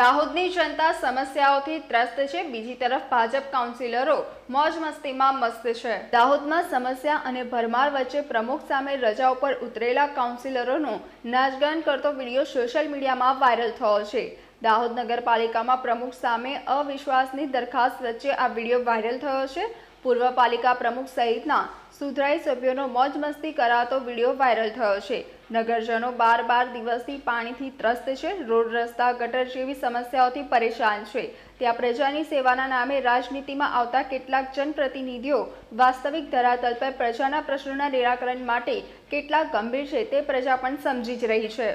દાહોદની જનતા સમસ્યાઓથી ત્રસ્ત છે બીજી તરફ ભાજપ કાઉન્સિલરો મોજ મસ્તીમાં મસ્ત છે દાહોદમાં સમસ્યા અને ભરમાર વચ્ચે પ્રમુખ સામે રજા ઉપર ઉતરેલા કાઉન્સિલરોનો નાચગાન કરતો વિડીયો સોશિયલ મીડિયામાં વાયરલ થયો છે દાહોદ નગરપાલિકામાં પ્રમુખ સામે અવિશ્વાસની દરખાસ્ત વચ્ચે આ વિડીયો વાયરલ થયો છે પૂર્વ પાલિકા પ્રમુખ સહિતના સુધરાઈ સભ્યોનો મોજ મસ્તી કરાતો વિડીયો વાયરલ થયો છે નગરજનો બાર બાર દિવસથી પાણીથી ત્રસ્ત છે રોડ રસ્તા ગટર જેવી સમસ્યાઓથી પરેશાન છે ત્યાં પ્રજાની સેવાના નામે રાજનીતિમાં આવતા કેટલાક જનપ્રતિનિધિઓ વાસ્તવિક ધરાતલ પર પ્રજાના પ્રશ્નોના નિરાકરણ માટે કેટલા ગંભીર છે તે પ્રજા પણ સમજી જ રહી છે